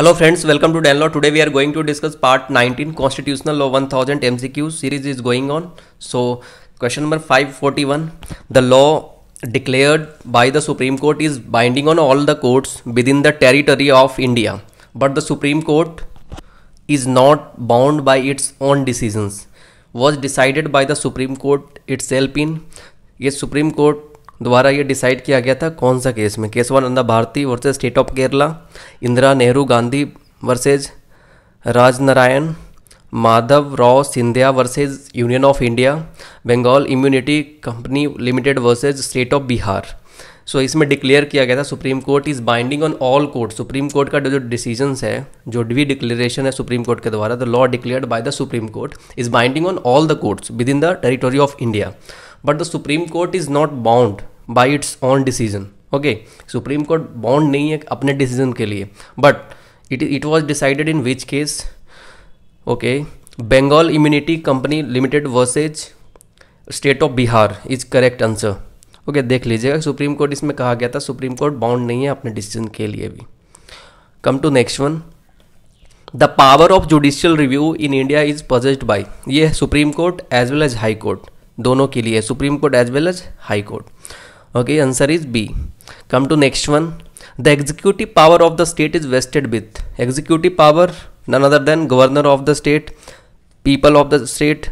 Hello friends, welcome to Download. Today we are going to discuss part 19 Constitutional Law 1000 MCQ series is going on. So question number 541 The law declared by the Supreme Court is binding on all the courts within the territory of India. But the Supreme Court is not bound by its own decisions was decided by the Supreme Court itself in a Supreme Court द्वारा ये decide किया गया था कौन सा case में Kesavananda Bharati versus state of Kerala Indira Nehru Gandhi versus Rajnarain Madhav Rao Scindia versus union of India Bengal immunity company limited versus state of Bihar so so, इसमें declare किया गया था supreme court is binding on all court supreme court का जो डिसीजंस है जो भी डिक्लेरेशन है सुप्रीम कोर्ट के द्वारा the law declared by the supreme court is binding on all the courts within the territory of India but the supreme court is not bound by its own decision okay supreme court bound नहीं है अपने decision के लिए but it it was decided in which case okay Bengal immunity company limited versus state of Bihar is correct answer okay देख लीजिएगा supreme court इसमें कहा गया था सुप्रीम कोर्ट बाउंड नहीं है अपने डिसीजन के लिए भी come to next one the power of judicial review in India is possessed by ये supreme court as well as high court दोनों के लिए supreme court as well as high court okay answer is B come to next one the executive power of the state is vested with executive power none other than governor of the state people of the state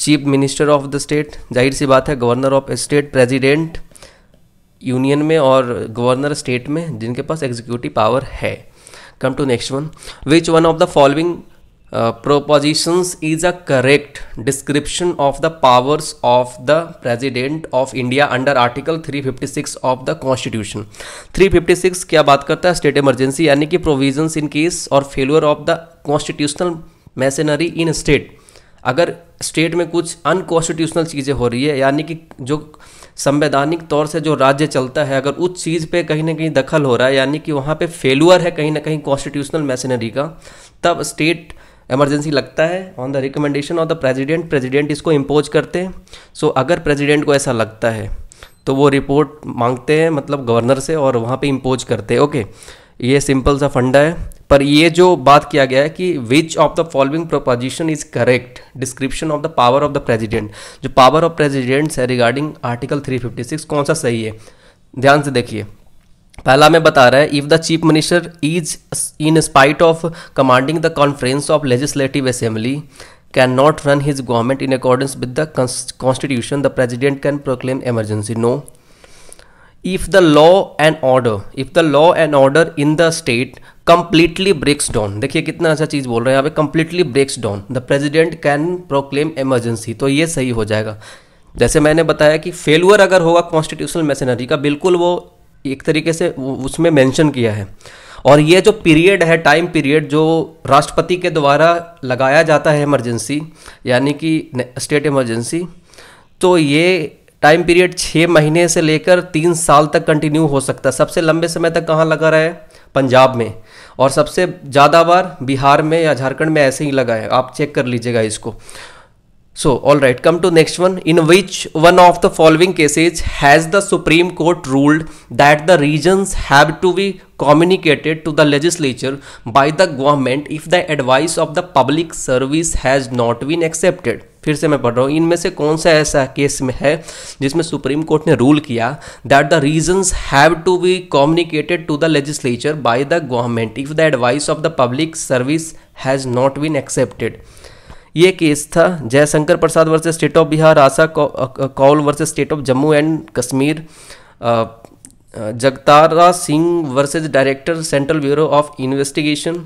chief minister of the state जाहिर सी बात है governor of state president union में और governor state में जिनके पास executive power है come to next one which one of the following propositions is a correct description of the powers of the president of India under article 356 of the constitution 356 क्या बात करता है state emergency यानी कि provisions in case और failure of the constitutional machinery in state अगर state में कुछ अनकॉन्स्टिट्यूशनल चीज़ें हो रही है यानी कि जो संवैधानिक तौर से जो राज्य चलता है अगर उस चीज़ पे कहीं ना कहीं दखल हो रहा है यानी कि वहाँ पे फेलुअर है कहीं ना कहीं कॉन्स्टिट्यूशनल मैशनरी का तब स्टेट एमरजेंसी लगता है on the recommendation of the president president इसको इम्पोज करते हैं सो so, अगर प्रेजिडेंट को ऐसा लगता है तो वो रिपोर्ट मांगते हैं मतलब गवर्नर से और वहाँ पे इम्पोज करते हैं ओके ये सिंपल सा फंडा है पर ये जो बात किया गया है कि which of the following proposition is correct description of the power of the president जो पावर ऑफ प्रेजिडेंट्स है रिगार्डिंग आर्टिकल 356 कौन सा सही है ध्यान से देखिए पहला मैं बता रहा है if the chief minister is in spite of commanding the conference of legislative assembly can not run his government in accordance with the constitution the president can proclaim emergency no if the law and order if the law and order in the state completely breaks down देखिए कितना अच्छा चीज़ बोल रहे हैं यहाँ पे completely breaks down the president can proclaim emergency तो ये सही हो जाएगा जैसे मैंने बताया कि फेलुअर अगर होगा कॉन्स्टिट्यूशनल मैसेनरी का बिल्कुल वो एक तरीके से उसमें मेंशन किया है और ये जो पीरियड है टाइम पीरियड जो राष्ट्रपति के द्वारा लगाया जाता है इमरजेंसी यानी कि स्टेट इमरजेंसी तो ये टाइम पीरियड छः महीने से लेकर तीन साल तक कंटिन्यू हो सकता है सबसे लंबे समय तक कहाँ लगा रहा है पंजाब में और सबसे ज़्यादा बार बिहार में या झारखंड में ऐसे ही लगा है आप चेक कर लीजिएगा इसको So, alright, come to next one. In which one of the following cases has the Supreme Court ruled that the regions have to be communicated to the legislature by the government if the advice of the public service has not been accepted? फिर से मैं पढ़ रहा हूँ इनमें से कौन सा ऐसा केस में है जिसमें सुप्रीम कोर्ट ने रूल किया that the reasons have to be communicated to the legislature by the government if the advice of the public service has not been accepted ये केस था Jaishankar Prasad versus state of Bihar Asha Kaul versus state of Jammu and Kashmir Jagtara Singh versus director central bureau of investigation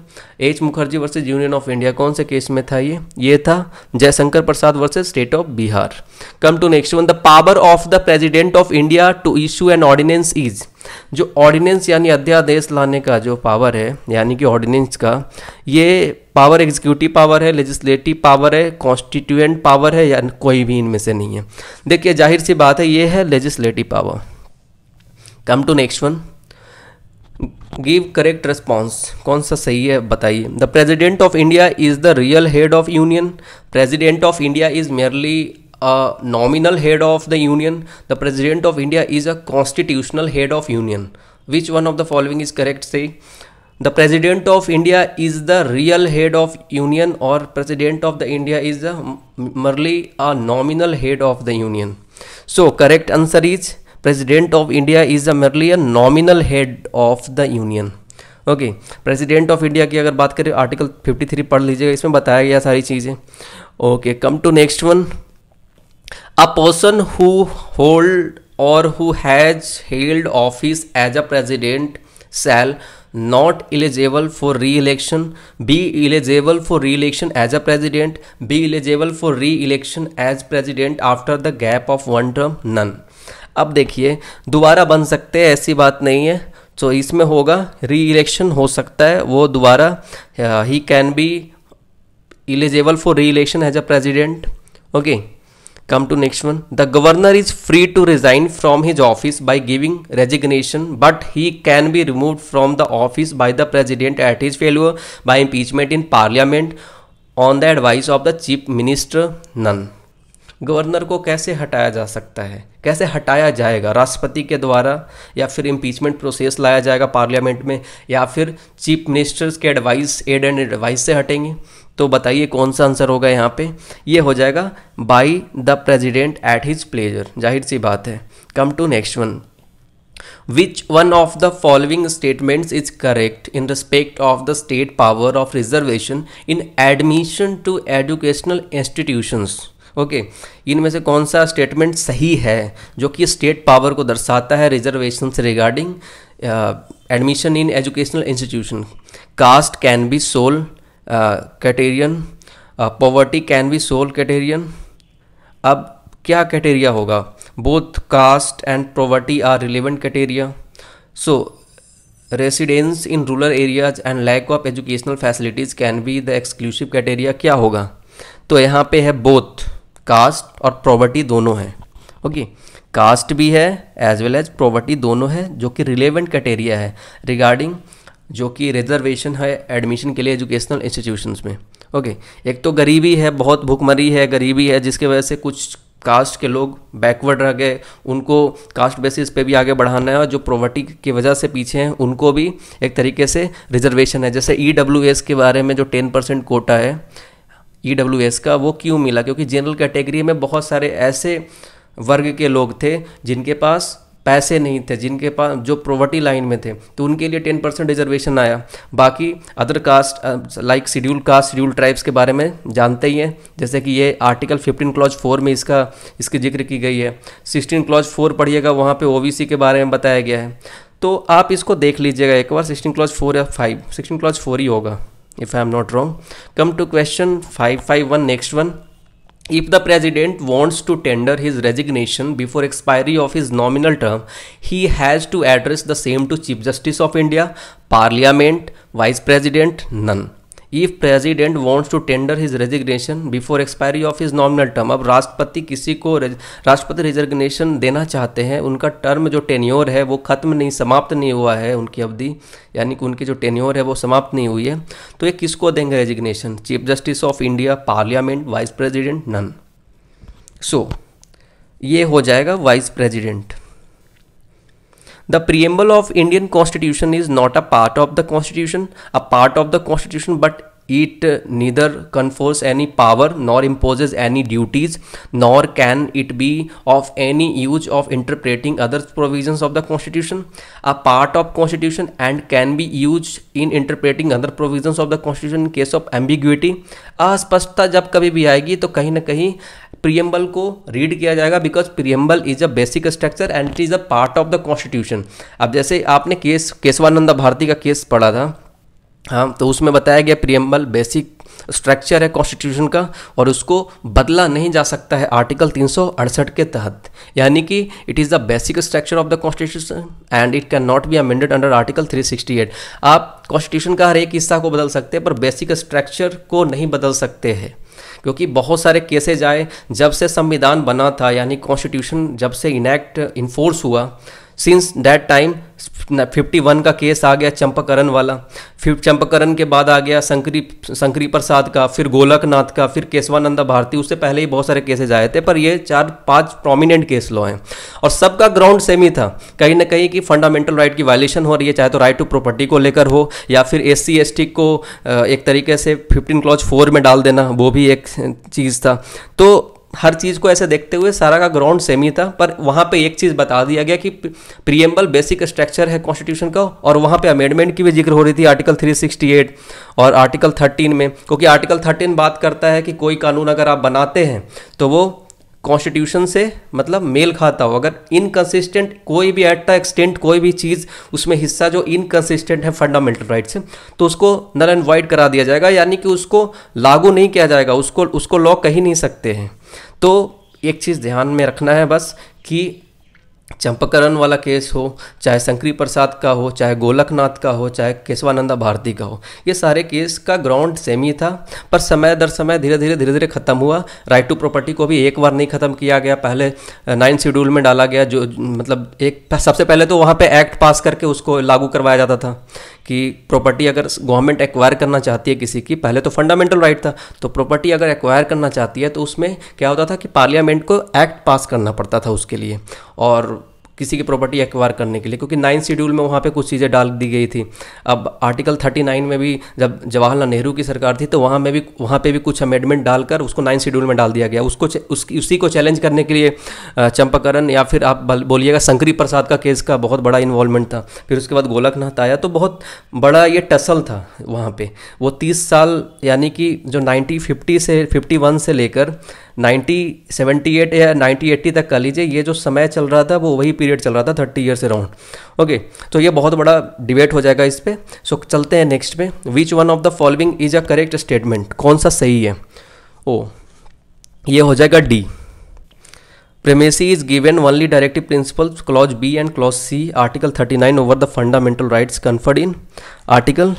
H Mukherjee versus union of India कौन से case में था ये ये था Jaishankar Prasad versus state of Bihar come to next one the power of the president of India to issue an ordinance is जो ordinance यानी अध्यादेश लाने का जो पावर है यानी कि ऑर्डिनेंस का ये पावर एग्जीक्यूटिव पावर है लेजिस्लेटिव पावर है कॉन्स्टिट्यूएंट पावर है या कोई भी इनमें से नहीं है देखिए जाहिर सी बात है ये है legislative power come to next one give correct response कौन सा सही है बताइए the president of India is the real head of union president of India is merely nominal head of the union the president of India is a constitutional head of union which one of the following is correct सही the president of India is the real head of union और president of the India is merely a nominal head of the union so correct answer is president of India is a merely a nominal head of the union okay president of India की अगर बात करें article fifty three पढ़ लीजिएगा इसमें बताया गया सारी चीज़ें okay come to next one a person who hold or who has held office as a president shall not eligible for re election be eligible for re election as a president be eligible for re election as president after the gap of one term none अब देखिए दोबारा बन सकते हैं ऐसी बात नहीं है तो इसमें होगा री इलेक्शन हो सकता है वो दोबारा ही can be eligible for re election as a president okay come to next one the governor is free to resign from his office by giving resignation but he can be remove from the office by the president at his failure by impeachment in parliament on the advice of the chief minister none governor को कैसे हटाया जा सकता है कैसे हटाया जाएगा राष्ट्रपति के द्वारा या फिर इम्पीचमेंट प्रोसेस लाया जाएगा पार्लियामेंट में या फिर चीफ मिनिस्टर्स के एडवाइस एड एंड एडवाइस से हटेंगे तो बताइए कौन सा आंसर होगा यहाँ पे ये हो जाएगा by the president at his pleasure जाहिर सी बात है come to next one which one of the following statements is correct in respect of the state power of reservation in admission to educational institutions okay इनमें से कौन सा statement सही है जो कि स्टेट पावर को दर्शाता है reservation regarding admission in educational institution caste can be sole criterion poverty can be sole criterion अब क्या कैटेरिया होगा both caste and poverty are relevant criteria so residence in rural areas and lack of educational facilities can be the exclusive criteria क्या होगा तो यहाँ पे है both cast और प्रॉपर्टी दोनों हैं ओके कास्ट भी है एज वेल एज प्रॉपर्टी दोनों है जो कि रिलेवेंट क्राइटेरिया है रिगार्डिंग जो कि रिजर्वेशन है एडमिशन के लिए एजुकेशनल इंस्टीट्यूशंस में ओके एक तो गरीबी है बहुत भूखमरी है गरीबी है जिसके वजह से कुछ कास्ट के लोग बैकवर्ड रह गए उनको कास्ट बेसिस पे भी आगे बढ़ाना है और जो प्रॉवर्टी की वजह से पीछे हैं उनको भी एक तरीके से रिजर्वेशन है जैसे ई e के बारे में जो टेन परसेंट कोटा है ई डब्ल्यू एस का वो क्यों मिला क्योंकि जनरल कैटेगरी में बहुत सारे ऐसे वर्ग के लोग थे जिनके पास पैसे नहीं थे जिनके पास जो प्रॉवर्टी लाइन में थे तो उनके लिए टेन परसेंट रिजर्वेशन आया बाकी other caste like schedule caste schedule tribes के बारे में जानते ही हैं जैसे कि ये आर्टिकल 15 क्लॉज 4 में इसका इसकी जिक्र की गई है 16 क्लॉज 4 पढ़िएगा वहाँ पे ओ के बारे में बताया गया है तो आप इसको देख लीजिएगा एक बार सिक्सटीन क्लॉज फोर या फाइव सिक्सटीन क्लॉज फोर ही होगा if i am not wrong come to question 551 next one if the president wants to tender his resignation before expiry of his nominal term, he has to address the same to Chief Justice of India, Parliament, Vice President, none. If president wants to tender his resignation before expiry of his nominal term अब राष्ट्रपति किसी को राष्ट्रपति resignation देना चाहते हैं उनका term जो टेन्योर है वो खत्म नहीं समाप्त नहीं हुआ है उनकी अवधि यानी कि उनकी जो टेन्योर है वो समाप्त नहीं हुई है तो ये किसको देंगे resignation chief justice of India parliament vice president none so ये हो जाएगा vice president the preamble of Indian constitution is not a part of the constitution a part of the constitution but it neither confers any power nor imposes any duties nor can it be of any use of interpreting other provision of the constitution a part of constitution and can be use in interpreting other provision of the constitution case of ambiguity अस्पष्टता जब कभी भी आएगी तो कहीं ना कहीं preamble को रीड किया जाएगा because preamble is a basic structure and it is a part of the constitution अब जैसे आपने केस केशवानंद भारती का केस पढ़ा था हाँ तो उसमें बताया गया प्रियम्बल बेसिक स्ट्रक्चर है कॉन्स्टिट्यूशन का और उसको बदला नहीं जा सकता है आर्टिकल तीन के तहत यानी कि it is the basic structure of the constitution and it can not be amended under article 368 आप कॉन्स्टिट्यूशन का हर एक हिस्सा को बदल सकते हैं पर बेसिक स्ट्रक्चर को नहीं बदल सकते हैं क्योंकि बहुत सारे केसेज आए जब से संविधान बना था यानी कॉन्स्टिट्यूशन जब से इनैक्ट इन्फोर्स हुआ सिंस दैट टाइम 51 का केस आ गया चंपकरण वाला फिर चंपकरण के बाद आ गया संकरी संकरी प्रसाद का फिर गोलकनाथ का फिर केशवानंदा भारती उससे पहले ही बहुत सारे केसेज आए थे पर ये चार पांच प्रोमिनेंट केस लॉ हैं और सबका ग्राउंड सेम ही था कहीं ना कहीं कि फंडामेंटल राइट की वायलेशन हो रही है चाहे तो राइट टू प्रॉपर्टी को लेकर हो या फिर एस सी को एक तरीके से फिफ्टीन क्लॉज फोर में डाल देना वो भी एक चीज़ था तो हर चीज़ को ऐसे देखते हुए सारा का ग्राउंड सेम ही था पर वहाँ पे एक चीज़ बता दिया गया कि प्रियम्बल बेसिक स्ट्रक्चर है कॉन्स्टिट्यूशन का और वहाँ पे अमेंडमेंट की भी जिक्र हो रही थी आर्टिकल 368 और आर्टिकल 13 में क्योंकि आर्टिकल 13 बात करता है कि कोई कानून अगर आप बनाते हैं तो वो कॉन्स्टिट्यूशन से मतलब मेल खाता हो अगर इनकन्सिस्टेंट कोई भी एट द एक्सटेंट कोई भी चीज़ उसमें हिस्सा जो इनकन्सिस्टेंट है फंडामेंटल राइट से तो उसको नल एंड वाइड करा दिया जाएगा यानी कि उसको लागू नहीं किया जाएगा उसको उसको लॉ ही नहीं सकते हैं तो एक चीज़ ध्यान में रखना है बस कि चंपकरण वाला केस हो चाहे शंकरी प्रसाद का हो चाहे गोलकनाथ का हो चाहे केशवानंदा भारती का हो ये सारे केस का ग्राउंड सेम ही था पर समय दर समय धीरे धीरे धीरे धीरे खत्म हुआ राइट टू प्रॉपर्टी को भी एक बार नहीं खत्म किया गया पहले नाइन शेड्यूल में डाला गया जो मतलब एक सबसे पहले तो वहाँ पर एक्ट पास करके उसको लागू करवाया जाता था कि प्रॉपर्टी अगर गवर्नमेंट एक्वायर करना चाहती है किसी की पहले तो फंडामेंटल राइट था तो प्रॉपर्टी अगर एक्वायर करना चाहती है तो उसमें क्या होता था कि पार्लियामेंट को एक्ट पास करना पड़ता था उसके लिए और किसी की प्रॉपर्टी एक्वायर करने के लिए क्योंकि नाइन्थ शेड्यूल में वहाँ पे कुछ चीज़ें डाल दी गई थी अब आर्टिकल थर्टी नाइन में भी जब जवाहरलाल नेहरू की सरकार थी तो वहाँ में भी वहाँ पे भी कुछ अमेंडमेंट डालकर उसको नाइन्थ शेड्यूल में डाल दिया गया उसको उसकी उसी को चैलेंज करने के लिए चंपाकरण या फिर आप बोलिएगा शंकरी प्रसाद का केस का बहुत बड़ा इन्वॉल्वमेंट था फिर उसके बाद गोलकनाथ आया तो बहुत बड़ा ये टसल था वहाँ पर वो तीस साल यानी कि जो नाइनटीन से फिफ्टी से लेकर 1978 या 1980 तक कर लीजिए ये जो समय चल रहा था वो वही पीरियड चल रहा था थर्टी ईयर्स अराउंड ओके तो ये बहुत बड़ा डिबेट हो जाएगा इस पर सो so, चलते हैं नेक्स्ट पे which one of the following is a correct statement कौन सा सही है ओ ये हो जाएगा D primacy is given only directive principle clause B and clause C article 39 over the fundamental rights conferred in article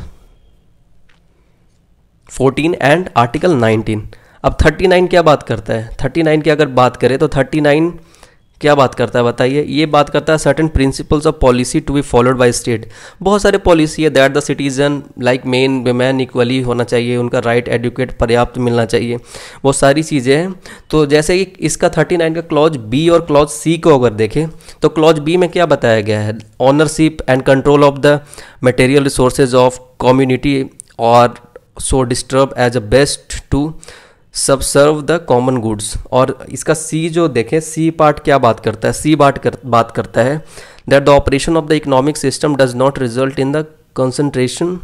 14 and article nineteen अब 39 क्या बात करता है 39 की अगर बात करें तो 39 क्या बात करता है बताइए ये बात करता है certain principles of policy to be followed by state बहुत सारे पॉलिसी है that the citizen like men women equally होना चाहिए उनका राइट right, एडुकेट पर्याप्त मिलना चाहिए वो सारी चीज़ें हैं तो जैसे कि इसका 39 का क्लॉज बी और क्लॉज सी को अगर देखें तो क्लॉज बी में क्या बताया गया है ownership and control of the material resources of community are so distribute as a best to subserve the common goods और इसका सी जो देखें सी पार्ट क्या बात करता है सी बात कर, बात करता है that the operation of the economic system does not result in the concentration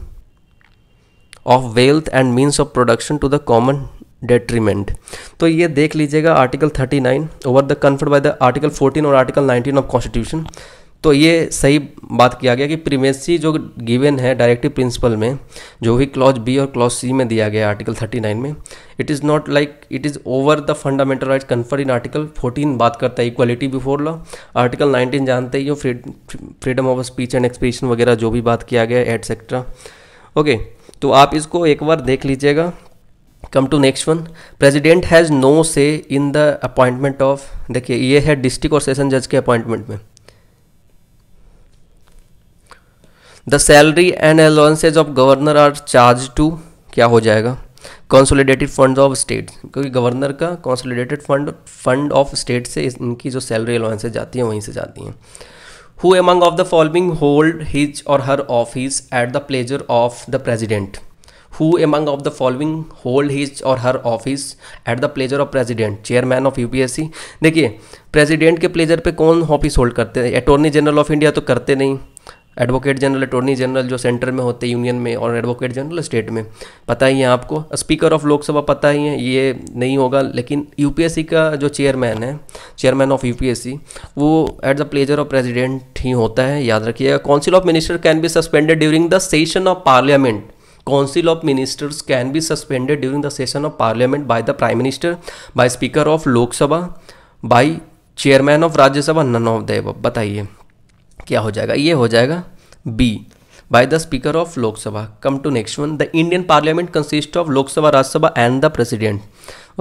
of wealth and means of production to the common detriment तो ये देख लीजिएगा article 39 over the conferred by the article 14 और आर्टिकल 19 ऑफ कॉन्स्टिट्यूशन तो ये सही बात किया गया कि प्रीमेसी जो गिवन है डायरेक्टिव प्रिंसिपल में जो भी क्लॉज बी और क्लॉज सी में दिया गया आर्टिकल 39 में it is not like it is over the fundamental right conferred in article 14 बात करता है इक्वालिटी बिफोर लॉ आर्टिकल 19 जानते ही हो freedom of speech and expression वगैरह जो भी बात किया गया एटसेट्रा ओके तो आप इसको एक बार देख लीजिएगा come to next one president has no say in the appointment of देखिए ये है डिस्ट्रिक्ट और सेशन जज के अपॉइंटमेंट में the salary and allowances of governor are charge to क्या हो जाएगा कॉन्सोलिडेटेड फंड ऑफ स्टेट क्योंकि गवर्नर का consolidated fund fund of state से इनकी जो सैलरी अलाउंसेज जाती हैं वहीं से जाती हैं who among of the following hold his or her office at the pleasure of the president who among of the following hold his or her office at the pleasure of president chairman of U P S C देखिए president के pleasure पर कौन office hold करते हैं attorney general of India तो करते नहीं advocate general attorney general जो सेंटर में होते हैं यूनियन में और एडवोकेट जनरल स्टेट में पता ही है आपको स्पीकर ऑफ लोकसभा पता ही है ये नहीं होगा लेकिन यूपीएससी का जो चेयरमैन है चेयरमैन ऑफ यूपीएससी वो at the pleasure of president ही होता है याद रखिएगा council of minister can be suspended during the session of parliament council of ministers can be suspended during the session of parliament by the prime minister by speaker of Lok Sabha by chairman of Rajya Sabha none of दताइए बताइए क्या हो जाएगा ये हो जाएगा B by the speaker of Lok Sabha come to next one the Indian parliament consist of Lok Sabha Rajya Sabha and the president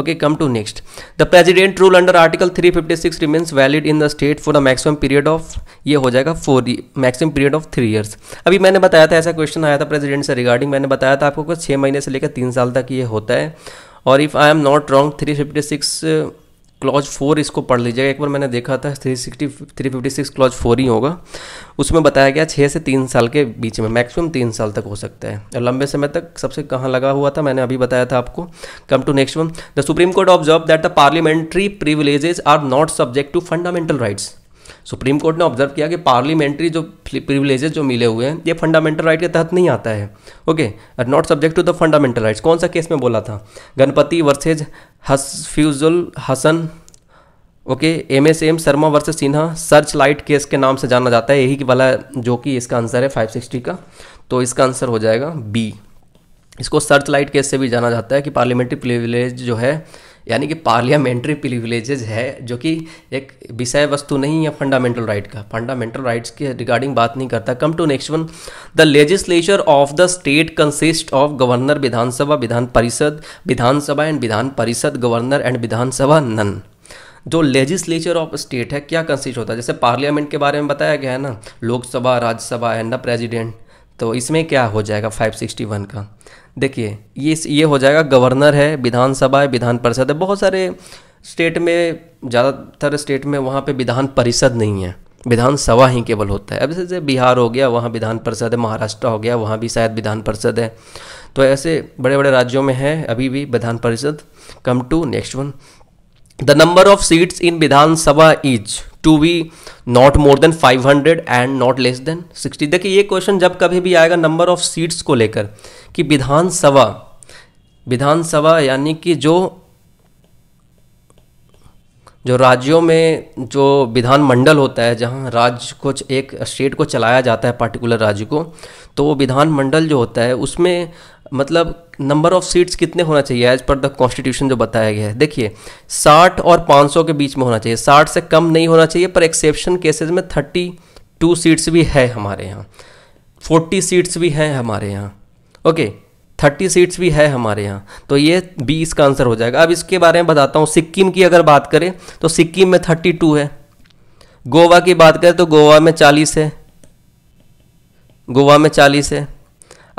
okay come to next the president rule under article three fifty six remains valid in the state for the maximum period of ये हो जाएगा for maximum period of three years अभी मैंने बताया था ऐसा question आया था प्रेजिडेंट से रिगार्डिंग मैंने बताया था आपको छः महीने से लेकर तीन साल तक ये होता है और if I am not wrong three fifty six clause four इसको पढ़ लीजिएगा एक बार मैंने देखा था three sixty three fifty six clause four ही होगा उसमें बताया गया छः से तीन साल के बीच में मैक्सिमम तीन साल तक हो सकता है और लंबे समय तक सबसे कहाँ लगा हुआ था मैंने अभी बताया था आपको come to next one the supreme court observe that the parliamentary privileges are not subject to fundamental rights supreme court ने ऑब्जर्व किया कि पार्लियामेंट्री जो प्रिविलेजेस जो मिले हुए हैं ये फंडामेंटल राइट के तहत नहीं आता है okay not subject to the fundamental rights कौन सा केस में बोला था गणपति वर्सेज हसफ्यूजुल Hasan okay M S M Sharma versus Sinha searchlight case के नाम से जाना जाता है यही वाला जो कि इसका आंसर है 560 का तो इसका आंसर हो जाएगा बी इसको सर्च लाइट केस से भी जाना जाता है कि पार्लियामेंट्री प्रिविलेज जो है यानी कि पार्लियामेंट्री प्रिविलेजेज है जो कि एक विषय वस्तु नहीं है फंडामेंटल राइट right का फंडामेंटल राइट्स के रिगार्डिंग बात नहीं करता come to next one the legislature of the state consist of governor Vidhan Sabha Vidhan Parishad Vidhan Sabha and Vidhan Parishad governor and Vidhan Sabha none जो लेजिस्लेचर ऑफ स्टेट है क्या कंसिस्ट होता है जैसे पार्लियामेंट के बारे में बताया गया है ना Lok Sabha Rajya Sabha and the president तो इसमें क्या हो जाएगा 561 का देखिए ये ये हो जाएगा गवर्नर है विधानसभा है विधान परिषद है बहुत सारे स्टेट में ज़्यादातर स्टेट में वहाँ पे विधान परिषद नहीं है विधानसभा ही केवल होता है अब जैसे बिहार हो गया वहाँ विधान परिषद है महाराष्ट्र हो गया वहाँ भी शायद विधान परिषद है तो ऐसे बड़े बड़े राज्यों में है अभी भी Vidhan Parishad come to next one the number of seats in Vidhan Sabha is to be not more than 500 and not less than 60 देखिए ये क्वेश्चन जब कभी भी आएगा नंबर ऑफ सीट्स को लेकर कि विधानसभा विधानसभा यानी कि जो जो राज्यों में जो विधानमंडल होता है जहाँ राज्य को एक स्टेट को चलाया जाता है पर्टिकुलर राज्य को तो वो विधानमंडल जो होता है उसमें मतलब नंबर ऑफ सीट्स कितने होना चाहिए एज पर द कॉन्स्टिट्यूशन जो बताया गया है देखिए 60 और 500 के बीच में होना चाहिए 60 से कम नहीं होना चाहिए पर एक्सेप्शन केसेस में 32 सीट्स भी है हमारे यहाँ 40 सीट्स भी हैं हमारे यहाँ ओके थर्टी सीट्स भी है हमारे यहाँ तो ये बी इसका आंसर हो जाएगा अब इसके बारे में बताता हूँ सिक्किम की अगर बात करें तो सिक्किम में थर्टी टू है गोवा की बात करें तो गोवा में चालीस है गोवा में चालीस है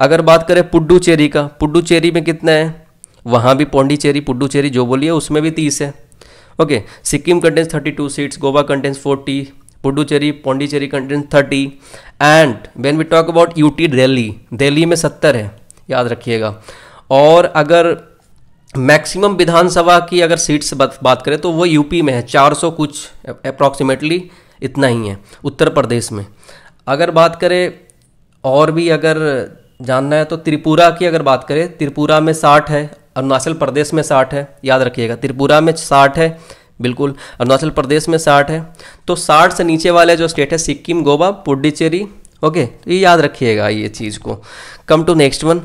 अगर बात करें पुडुचेरी का पुडुचेरी में कितना है वहाँ भी पौंडीचेरी पुडुचेरी जो बोलिए उसमें भी तीस है ओके Sikkim contains thirty two seats Goa contains forty Puducherry Pondicherry contains thirty and when we talk about UT Delhi Delhi में सत्तर है याद रखिएगा और अगर मैक्सिमम विधानसभा की अगर सीट्स बात करें तो वो यूपी में है 400 कुछ अप्रॉक्सीमेटली इतना ही है उत्तर प्रदेश में अगर बात करें और भी अगर जानना है तो त्रिपुरा की अगर बात करें त्रिपुरा में साठ है अरुणाचल प्रदेश में साठ है याद रखिएगा त्रिपुरा में साठ है बिल्कुल अरुणाचल प्रदेश में साठ है तो साठ से नीचे वाले जो स्टेट है सिक्किम गोवा पुडुचेरी ओके तो ये याद रखिएगा ये चीज़ को come to next one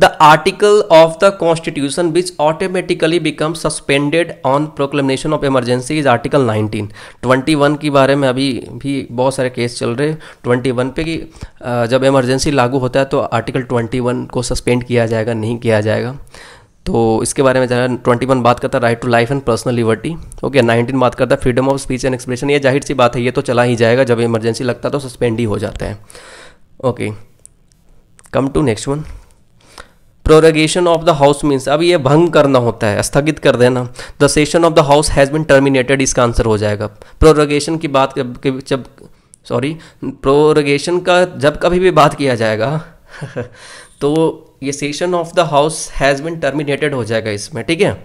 the article of the constitution which automatically become suspended on proclamation of emergency is article 19 21 के बारे में अभी भी बहुत सारे केस चल रहे ट्वेंटी वन पे कि जब इमरजेंसी लागू होता है तो आर्टिकल 21 को सस्पेंड किया जाएगा नहीं किया जाएगा तो इसके बारे में जरा ट्वेंटी वन बात करता है right to life and personal liberty okay nineteen बात करता है freedom of speech and expression ये जाहिर सी बात है ये तो चला ही जाएगा जब इमरजेंसी लगता है तो सस्पेंड ही हो जाता है okay come to next one prorogation of the house means अब ये भंग करना होता है स्थगित कर देना the session of the house has been terminated इसका आंसर हो जाएगा प्रोरोगेशन की बात जब सॉरी प्रोरोगेशन का जब कभी भी बात किया जाएगा तो ये session of the house has been terminated हो जाएगा इसमें ठीक है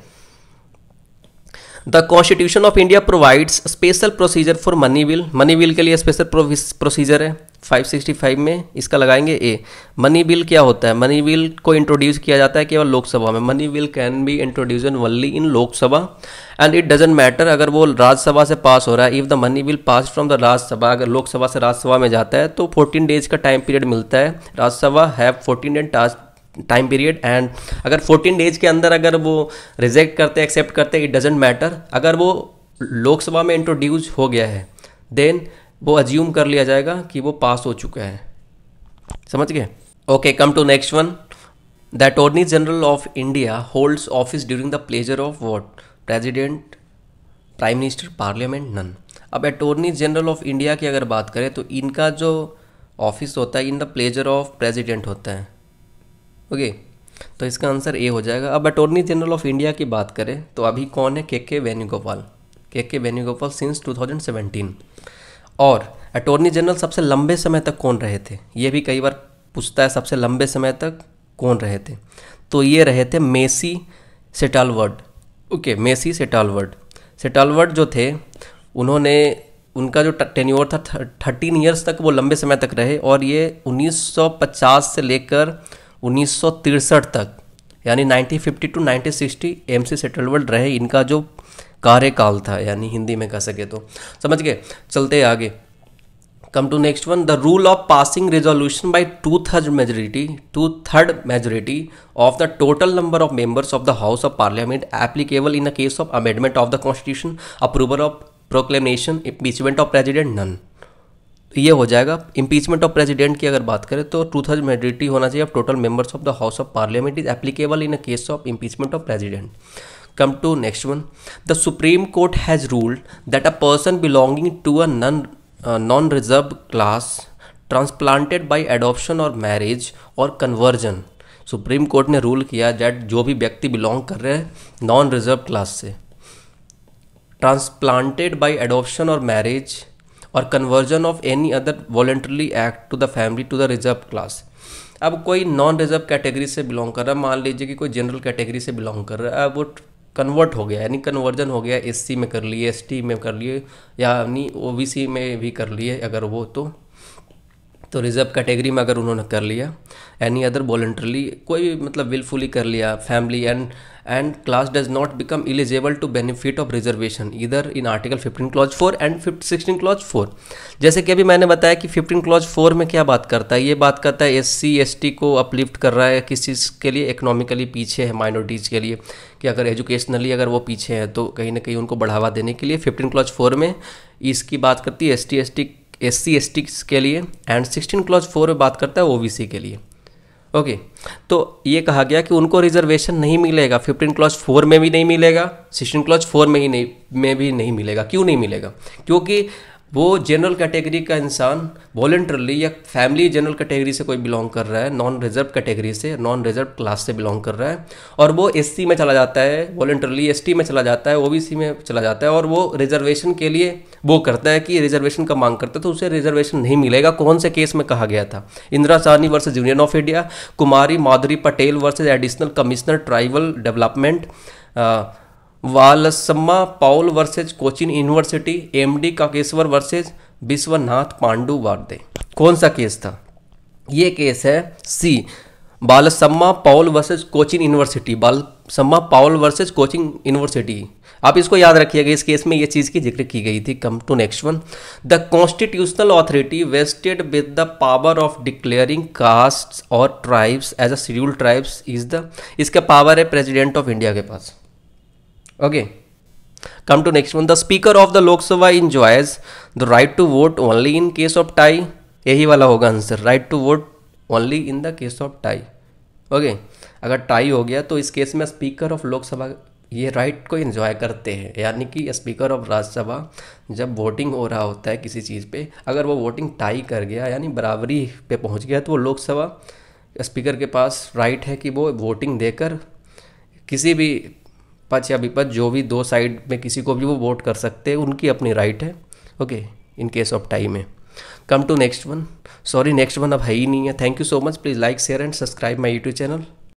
the constitution of India provides special procedure for money bill money bill के लिए स्पेशल प्रोसीजर है 565 में इसका लगाएंगे ए मनी बिल क्या होता है मनी विल को इंट्रोड्यूस किया जाता है केवल लोकसभा में money bill can be introduced only in Lok Sabha and it doesn't matter अगर वो राज्यसभा से पास हो रहा है if the money bill pass from the Rajya Sabha अगर लोकसभा से राज्यसभा में जाता है तो 14 डेज का टाइम पीरियड मिलता है Rajya Sabha have 14 days task time period and अगर 14 डेज के अंदर अगर वो रिजेक्ट करते एक्सेप्ट करते इट डजेंट मैटर अगर वो लोकसभा में इंट्रोड्यूस हो गया है देन वो अज्यूम कर लिया जाएगा कि वो पास हो चुका है समझ गए okay come to next one the attorney general of India holds office during the pleasure of what president prime minister parliament none अब अटोर्नी जनरल ऑफ इंडिया की अगर बात करें तो इनका जो ऑफिस होता है in the pleasure of president होता है ओके तो इसका आंसर ए हो जाएगा अब अटोर्नी जनरल ऑफ इंडिया की बात करें तो अभी कौन है के के वेणुगोपाल के के वेणुगोपाल सिंस 2017 और अटोर्नी जनरल सबसे लंबे समय तक कौन रहे थे ये भी कई बार पूछता है सबसे लंबे समय तक कौन रहे थे तो ये रहे थे M C Setalvad okay M C Setalvad Setalvad जो थे उन्होंने उनका जो टेन्योर था थर्टीन ईयर्स तक वो लंबे समय तक रहे और ये 1950 से लेकर उन्नीस तक यानी 1950 टू 1960 एमसी सेटलवर्ल्ड रहे इनका जो कार्यकाल था यानी हिंदी में कह सके तो समझ गए चलते आगे come to next one the rule of passing resolution by two third majority two third majority of the total number of members of the house of parliament applicable in the case of amendment of the constitution approval of proclamation impeachment of president none ये हो जाएगा impeachment of president की अगर बात करें तो to third majority होना चाहिए total members of the house of parliament is applicable in a case of impeachment of president come to next one the supreme court has ruled that a person belonging to a none non reserve class transplanted by adoption और marriage और conversion supreme court ने rule किया that जो भी व्यक्ति belong कर रहे हैं नॉन रिजर्व क्लास से ट्रांसप्लांटेड बाई एडोप्शन और मैरिज और conversion of any other voluntarily act to the family to the reserve class अब कोई नॉन रिजर्व कैटेगरी से बिलोंग कर रहा है मान लीजिए कि कोई जनरल कैटेगरी से बिलोंग कर रहा है अब वो कन्वर्ट हो गया यानी कन्वर्जन हो गया एस में कर लिए एस में कर लिए या यानी ओ में भी कर लिए अगर वो तो तो रिजर्व कैटेगरी में अगर उन्होंने कर लिया एनी अदर वॉल्ट्रली कोई भी मतलब विलफुली कर लिया family and and class does not become eligible to benefit of reservation इधर in article 15 clause 4 and sixteen clause 4 जैसे कि अभी मैंने बताया कि 15 क्लॉज 4 में क्या बात करता है ये बात करता है एस टी को अपलिफ्ट कर रहा है किस चीज़ के लिए इकोनॉमिकली पीछे है माइनॉरिटीज़ के लिए कि अगर एजुकेशनली अगर वो पीछे हैं तो कहीं ना कहीं उनको बढ़ावा देने के लिए फिफ्टीन क्लॉज फोर में इसकी बात करती है S T S C S T के लिए एंड सिक्सटीन क्लॉज फोर में बात करता है ओ बी सी के लिए ओके तो ये कहा गया कि उनको रिजर्वेशन नहीं मिलेगा फिफ्टीन क्लॉज फोर में भी नहीं मिलेगा सिक्सटीन क्लॉज फोर में ही नहीं में भी नहीं मिलेगा क्यों नहीं मिलेगा क्योंकि वो जनरल कैटेगरी का इंसान वॉलेंटरली या फैमिली जनरल कैटेगरी से कोई बिलोंग कर रहा है नॉन रिजर्व कैटेगरी से नॉन रिजर्व क्लास से बिलोंग कर रहा है और वो एस में चला जाता है वॉलेंटरली एस में चला जाता है ओ में चला जाता है और वो रिजर्वेशन के लिए वो करता है कि रिजर्वेशन का मांग करता है तो उसे रिजर्वेशन नहीं मिलेगा कौन से केस में कहा गया था Indira Sawhney versus union of India Kumari Madhuri Patel versus additional commissioner tribal development Valsamma Paul versus Cochin university MD Kakeshwar versus Vishwanath Pandu Warde कौन सा केस था ये केस है C Valsamma Paul versus Cochin university Valsamma Paul versus Cochin university आप इसको याद रखिएगा इस केस में ये चीज़ की जिक्र की गई थी come to next one the constitutional authority vested with the power of declaring caste और tribes as a schedule tribes is the इसका पावर है प्रेजिडेंट ऑफ इंडिया के पास Okay. Come to next one. The Speaker of the Lok Sabha enjoys the right to vote only in case of tie. यही वाला होगा answer right to vote only in the case of tie okay अगर tie हो गया तो इस case में speaker of Lok Sabha ये राइट को इन्जॉय करते हैं यानी कि स्पीकर ऑफ राज्यसभा जब वोटिंग हो रहा होता है किसी चीज़ पे अगर वो वोटिंग टाई कर गया यानी बराबरी पे पहुंच गया तो वो लोकसभा स्पीकर के पास राइट है कि वो वोटिंग देकर किसी भी पक्ष या विपक्ष जो भी दो साइड में किसी को भी वो वोट कर सकते हैं उनकी अपनी राइट है okay in case of time है come to next one sorry next one अब है ही नहीं है thank you so much please like share and subscribe my YouTube channel